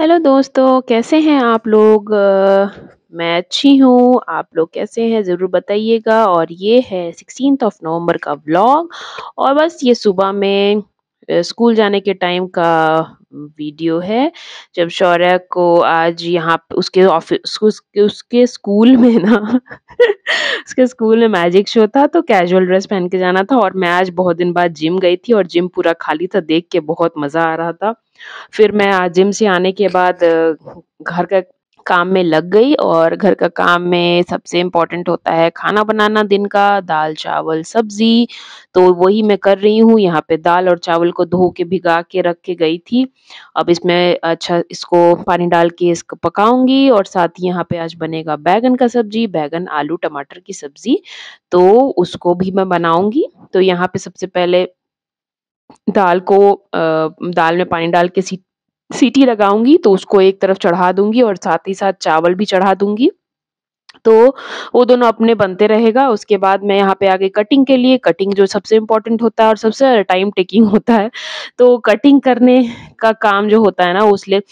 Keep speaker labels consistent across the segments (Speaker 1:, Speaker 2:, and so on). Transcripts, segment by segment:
Speaker 1: hello दोस्तों कैसे हैं आप लोग मैं अच्छी हूँ आप लोग कैसे हैं ज़रूर बताइएगा और ये है सिक्सटीन ऑफ नवंबर का व्लॉग और बस ये सुबह में स्कूल जाने के टाइम का वीडियो है जब शौर्य को आज यहाँ उसके ऑफिस उसके उसके स्कूल में ना उसके स्कूल में मैजिक शो था तो कैजुअल ड्रेस पहन के जाना था और मैं आज बहुत दिन बाद जिम गई थी और जिम पूरा खाली था देख के बहुत मज़ा आ रहा था फिर मैं जिम से आने के बाद घर का काम में लग गई और घर का काम में सबसे इम्पोर्टेंट होता है खाना बनाना दिन का दाल चावल सब्जी तो वही मैं कर रही हूँ यहाँ पे दाल और चावल को धो के भिगा के रख के गई थी अब इसमें अच्छा इसको पानी डाल के इसको पकाऊंगी और साथ ही यहाँ पे आज बनेगा बैगन का सब्जी बैगन आलू टमाटर की सब्जी तो उसको भी मैं बनाऊंगी तो यहाँ पे सबसे पहले दाल को आ, दाल में पानी डाल के सी सीटी लगाऊंगी तो उसको एक तरफ चढ़ा दूंगी और साथ ही साथ चावल भी चढ़ा दूंगी तो वो दोनों अपने बनते रहेगा उसके बाद मैं यहाँ पे आगे कटिंग के लिए कटिंग जो सबसे इम्पोर्टेंट होता है और सबसे टाइम टेकिंग होता है तो कटिंग करने का काम जो होता है ना उसलिए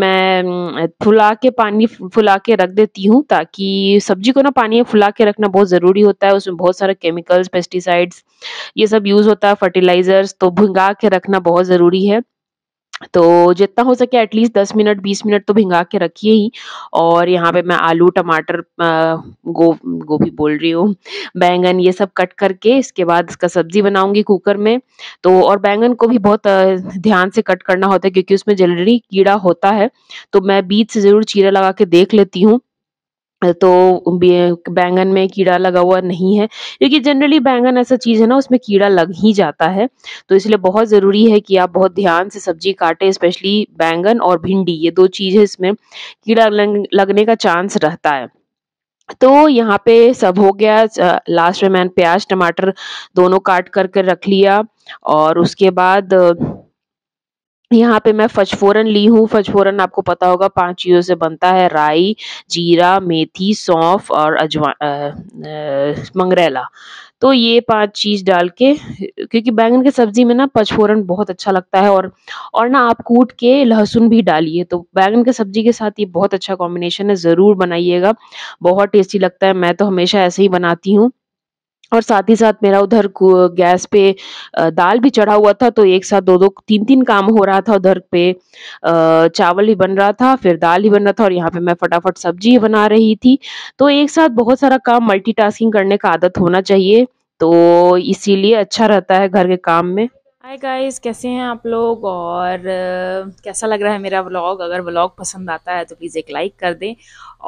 Speaker 1: मैं फुला के पानी फुला के रख देती हूँ ताकि सब्जी को ना पानी फुला के रखना बहुत ज़रूरी होता है उसमें बहुत सारे केमिकल्स पेस्टिसाइड्स ये सब यूज़ होता है फर्टिलाइज़र्स तो भुंगा के रखना बहुत ज़रूरी है तो जितना हो सके एटलीस्ट दस मिनट बीस मिनट तो भिंगा के रखिए ही और यहाँ पे मैं आलू टमाटर गो गोभी बोल रही हूँ बैंगन ये सब कट करके इसके बाद इसका सब्जी बनाऊंगी कुकर में तो और बैंगन को भी बहुत ध्यान से कट करना होता है क्योंकि उसमें जल्दी कीड़ा होता है तो मैं बीच से ज़रूर चीरा लगा के देख लेती हूँ तो बैंगन में कीड़ा लगा हुआ नहीं है क्योंकि जनरली बैंगन ऐसा चीज़ है ना उसमें कीड़ा लग ही जाता है तो इसलिए बहुत ज़रूरी है कि आप बहुत ध्यान से सब्जी काटें स्पेशली बैंगन और भिंडी ये दो चीज़ें इसमें कीड़ा लगने का चांस रहता है तो यहाँ पे सब हो गया लास्ट में मैंने प्याज टमाटर दोनों काट करके कर रख लिया और उसके बाद यहाँ पे मैं फचफोरन ली हूँ फचफोरन आपको पता होगा पांच चीज़ों से बनता है राई जीरा मेथी सौंफ और अजवा मंगरेला तो ये पांच चीज़ डाल के क्योंकि बैंगन की सब्ज़ी में ना पचफोरन बहुत अच्छा लगता है और और ना आप कूट के लहसुन भी डालिए तो बैंगन की सब्ज़ी के साथ ये बहुत अच्छा कॉम्बिनेशन है ज़रूर बनाइएगा बहुत टेस्टी लगता है मैं तो हमेशा ऐसे ही बनाती हूँ और साथ ही साथ मेरा उधर गैस पे दाल भी चढ़ा हुआ था तो एक साथ दो दो तीन तीन काम हो रहा था उधर पे चावल भी बन रहा था फिर दाल भी बन रहा था और यहाँ पे मैं फटाफट सब्जी बना रही थी तो एक साथ बहुत सारा काम मल्टीटास्किंग करने का आदत होना चाहिए तो इसीलिए अच्छा रहता है घर के काम में हाय गाइस कैसे हैं आप लोग और uh, कैसा लग रहा है मेरा व्लॉग अगर व्लॉग पसंद आता है तो प्लीज़ एक लाइक कर दें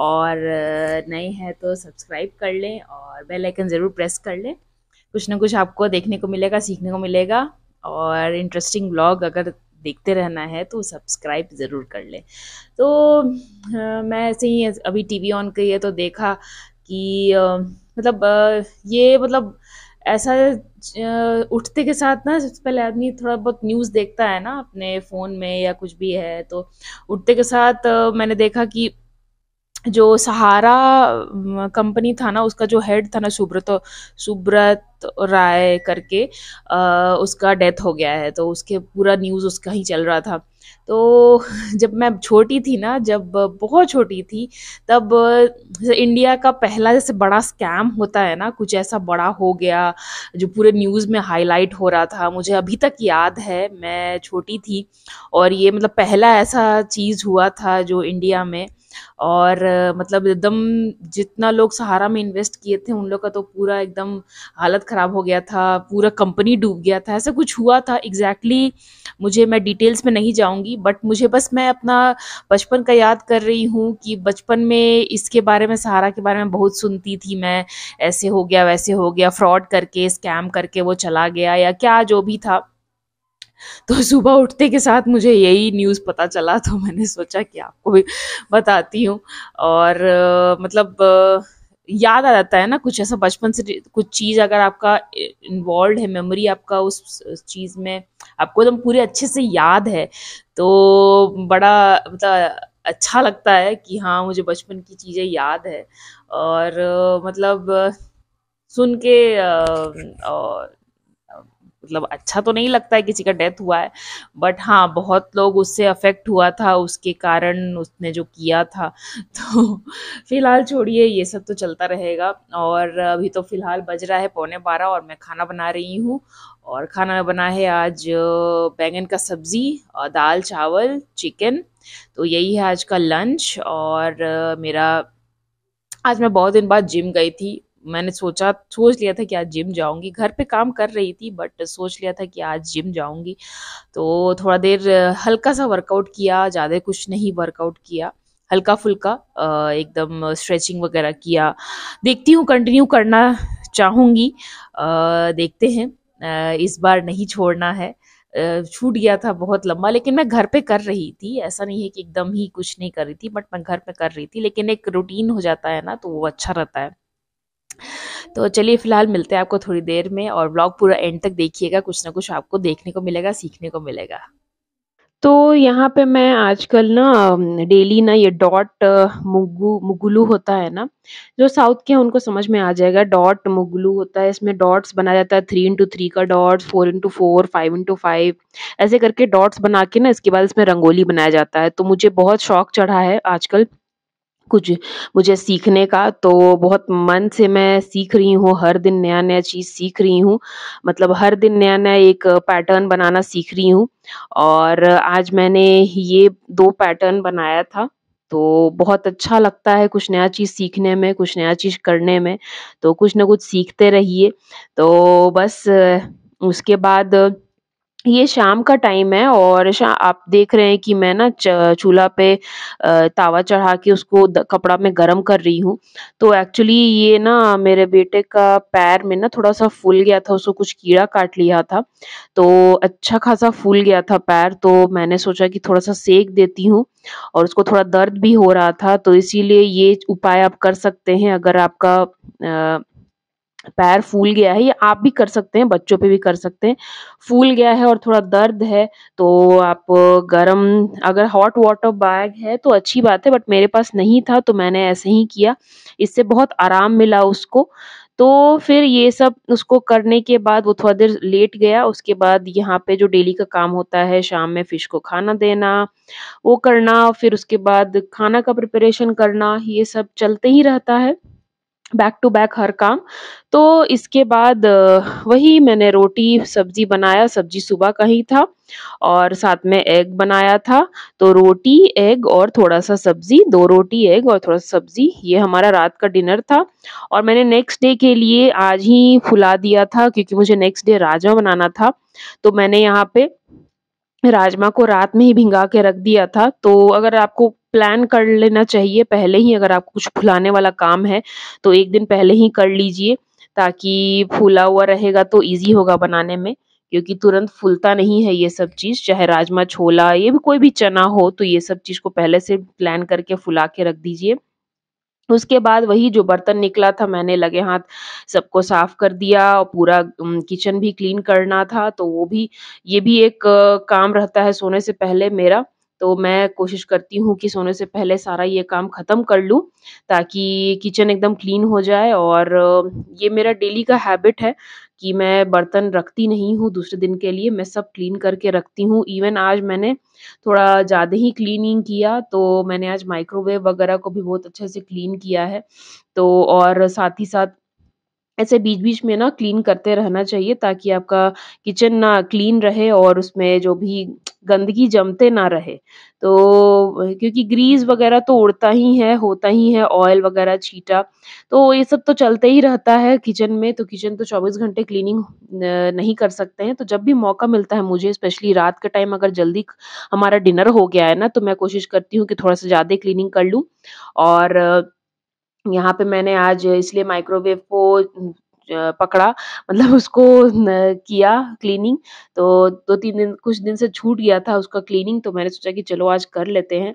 Speaker 1: और uh, नए हैं तो सब्सक्राइब कर लें और बेल आइकन ज़रूर प्रेस कर लें कुछ ना कुछ आपको देखने को मिलेगा सीखने को मिलेगा और इंटरेस्टिंग व्लॉग अगर देखते रहना है तो सब्सक्राइब ज़रूर कर लें तो uh, मैं ऐसे ही अभी वी ऑन करिए तो देखा कि मतलब ये मतलब ऐसा उठते के साथ ना सबसे पहले आदमी थोड़ा बहुत न्यूज़ देखता है ना अपने फ़ोन में या कुछ भी है तो उठते के साथ मैंने देखा कि जो सहारा कंपनी था ना उसका जो हेड था ना सुब्रत सुब्रत राय करके आ, उसका डेथ हो गया है तो उसके पूरा न्यूज़ उसका ही चल रहा था तो जब मैं छोटी थी ना जब बहुत छोटी थी तब इंडिया का पहला जैसे बड़ा स्कैम होता है ना कुछ ऐसा बड़ा हो गया जो पूरे न्यूज़ में हाईलाइट हो रहा था मुझे अभी तक याद है मैं छोटी थी और ये मतलब पहला ऐसा चीज़ हुआ था जो इंडिया में और मतलब एकदम जितना लोग सहारा में इन्वेस्ट किए थे उन लोग का तो पूरा एकदम हालत ख़राब हो गया था पूरा कंपनी डूब गया था ऐसा कुछ हुआ था एग्जैक्टली exactly मुझे मैं डिटेल्स में नहीं जाऊंगी बट मुझे बस मैं अपना बचपन का याद कर रही हूँ कि बचपन में इसके बारे में सहारा के बारे में बहुत सुनती थी मैं ऐसे हो गया वैसे हो गया फ्रॉड करके स्कैम करके वो चला गया या क्या जो भी था तो सुबह उठते के साथ मुझे यही न्यूज़ पता चला तो मैंने सोचा कि आपको भी बताती हूँ और आ, मतलब आ, याद आ जाता है ना कुछ ऐसा बचपन से कुछ चीज़ अगर आपका इन्वॉल्व है मेमोरी आपका उस चीज़ में आपको एकदम तो पूरे अच्छे से याद है तो बड़ा मतलब अच्छा लगता है कि हाँ मुझे बचपन की चीज़ें याद है और मतलब सुन के और मतलब अच्छा तो नहीं लगता है किसी का डेथ हुआ है बट हाँ बहुत लोग उससे अफेक्ट हुआ था उसके कारण उसने जो किया था तो फिलहाल छोड़िए ये सब तो चलता रहेगा और अभी तो फिलहाल बज रहा है पौने बारह और मैं खाना बना रही हूँ और खाना में बना है आज बैंगन का सब्ज़ी दाल चावल चिकन तो यही है आज का लंच और मेरा आज मैं बहुत दिन बाद जिम गई थी मैंने सोचा सोच लिया था कि आज जिम जाऊंगी घर पे काम कर रही थी बट सोच लिया था कि आज जिम जाऊंगी तो थोड़ा देर हल्का सा वर्कआउट किया ज़्यादा कुछ नहीं वर्कआउट किया हल्का फुल्का एकदम स्ट्रेचिंग वगैरह किया देखती हूँ कंटिन्यू करना चाहूँगी देखते हैं इस बार नहीं छोड़ना है छूट गया था बहुत लंबा लेकिन मैं घर पे कर रही थी ऐसा नहीं है कि एकदम ही कुछ नहीं कर रही थी बट मैं घर पे कर रही थी लेकिन एक रूटीन हो जाता है ना तो वो अच्छा रहता है तो चलिए फ़िलहाल मिलते हैं आपको थोड़ी देर में और ब्लॉग पूरा एंड तक देखिएगा कुछ ना कुछ आपको देखने को मिलेगा सीखने को मिलेगा तो यहाँ पे मैं आजकल ना डेली ना ये डॉट मुगू मुगुलू होता है ना जो साउथ के हैं उनको समझ में आ जाएगा डॉट मुगलू होता है इसमें डॉट्स बना जाता है थ्री इंटू थ्री का dots four into four five into five ऐसे करके डॉट्स बना के ना इसके बाद इसमें रंगोली बनाया जाता है तो मुझे बहुत शौक चढ़ा है आजकल कुछ मुझे सीखने का तो बहुत मन से मैं सीख रही हूँ हर दिन नया नया चीज़ सीख रही हूँ मतलब हर दिन नया नया एक पैटर्न बनाना सीख रही हूँ और आज मैंने ये दो पैटर्न बनाया था तो बहुत अच्छा लगता है कुछ नया चीज़ सीखने में कुछ नया चीज़ करने में तो कुछ ना कुछ सीखते रहिए तो बस उसके बाद ये शाम का टाइम है और शा आप देख रहे हैं कि मैं ना चूल्हा पे तावा चढ़ा के उसको कपड़ा में गरम कर रही हूँ तो एक्चुअली ये ना मेरे बेटे का पैर में ना थोड़ा सा फूल गया था उसको कुछ कीड़ा काट लिया था तो अच्छा खासा फूल गया था पैर तो मैंने सोचा कि थोड़ा सा सेक देती हूँ और उसको थोड़ा दर्द भी हो रहा था तो इसीलिए ये उपाय आप कर सकते हैं अगर आपका आ, पैर फूल गया है ये आप भी कर सकते हैं बच्चों पे भी कर सकते हैं फूल गया है और थोड़ा दर्द है तो आप गर्म अगर हॉट वाटर बैग है तो अच्छी बात है बट मेरे पास नहीं था तो मैंने ऐसे ही किया इससे बहुत आराम मिला उसको तो फिर ये सब उसको करने के बाद वो थोड़ा देर लेट गया उसके बाद यहाँ पे जो डेली का काम होता है शाम में फ़िश को खाना देना वो करना फिर उसके बाद खाना का प्रिपरेशन करना ये सब चलते ही रहता है बैक टू बैक हर काम तो इसके बाद वही मैंने रोटी सब्जी बनाया सब्जी सुबह का ही था और साथ में एग बनाया था तो रोटी एग और थोड़ा सा सब्जी दो रोटी एग और थोड़ा सा सब्जी ये हमारा रात का डिनर था और मैंने नेक्स्ट डे के लिए आज ही फुला दिया था क्योंकि मुझे नेक्स्ट डे राजमा बनाना था तो मैंने यहाँ पे राजमा को रात में ही भिंगा के रख दिया था तो अगर आपको प्लान कर लेना चाहिए पहले ही अगर आपको कुछ फुलाने वाला काम है तो एक दिन पहले ही कर लीजिए ताकि फूला हुआ रहेगा तो इजी होगा बनाने में क्योंकि तुरंत फूलता नहीं है ये सब चीज़ चाहे राजमा छोला ये भी कोई भी चना हो तो ये सब चीज़ को पहले से प्लान करके फुला के रख दीजिए उसके बाद वही जो बर्तन निकला था मैंने लगे हाथ सबको साफ कर दिया और पूरा किचन भी क्लीन करना था तो वो भी ये भी एक काम रहता है सोने से पहले मेरा तो मैं कोशिश करती हूँ कि सोने से पहले सारा ये काम ख़त्म कर लूँ ताकि किचन एकदम क्लीन हो जाए और ये मेरा डेली का हैबिट है कि मैं बर्तन रखती नहीं हूँ दूसरे दिन के लिए मैं सब क्लीन करके रखती हूँ इवन आज मैंने थोड़ा ज़्यादा ही क्लीनिंग किया तो मैंने आज माइक्रोवेव वगैरह को भी बहुत अच्छे से क्लीन किया है तो और साथ ही साथ ऐसे बीच-बीच में ना क्लीन करते रहना चाहिए ताकि आपका किचन ना क्लीन रहे और उसमें जो भी गंदगी जमते ना रहे तो क्योंकि ग्रीस वगैरह तो उड़ता ही है होता ही है ऑयल वगैरह छीटा तो ये सब तो चलते ही रहता है किचन में तो किचन तो 24 घंटे क्लीनिंग नहीं कर सकते हैं तो जब भी मौका मिलता है मुझे स्पेशली रात के टाइम अगर जल्दी हमारा डिनर हो गया है ना तो मैं कोशिश करती हूँ कि थोड़ा सा ज़्यादा क्लीनिंग कर लूँ और यहाँ पे मैंने आज इसलिए माइक्रोवेव को पकड़ा मतलब उसको किया क्लीनिंग तो दो तीन दिन कुछ दिन से छूट गया था उसका क्लीनिंग तो मैंने सोचा कि चलो आज कर लेते हैं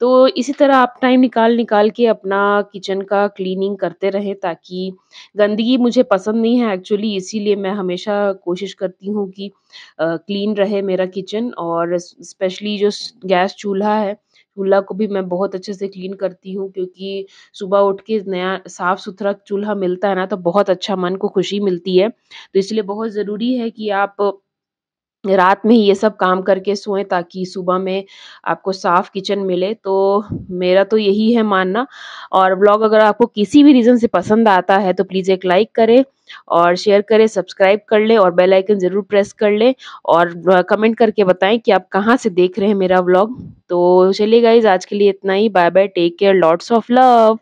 Speaker 1: तो इसी तरह आप टाइम निकाल निकाल के अपना किचन का क्लीनिंग करते रहें ताकि गंदगी मुझे पसंद नहीं है एक्चुअली इसीलिए मैं हमेशा कोशिश करती हूँ कि क्लीन रहे मेरा किचन और स्पेशली जो गैस चूल्हा है चूल्हा को भी मैं बहुत अच्छे से क्लीन करती हूँ क्योंकि सुबह उठ के नया साफ़ सुथरा चूल्हा मिलता है ना तो बहुत अच्छा मन को खुशी मिलती है तो इसलिए बहुत ज़रूरी है कि आप रात में ही ये सब काम करके सोएं ताकि सुबह में आपको साफ़ किचन मिले तो मेरा तो यही है मानना और ब्लॉग अगर आपको किसी भी रीज़न से पसंद आता है तो प्लीज़ एक लाइक करें और शेयर करें सब्सक्राइब कर लें और बेल आइकन ज़रूर प्रेस कर लें और कमेंट करके बताएं कि आप कहाँ से देख रहे हैं मेरा ब्लॉग तो चलिए गाइज आज के लिए इतना ही bye bye take care lots of love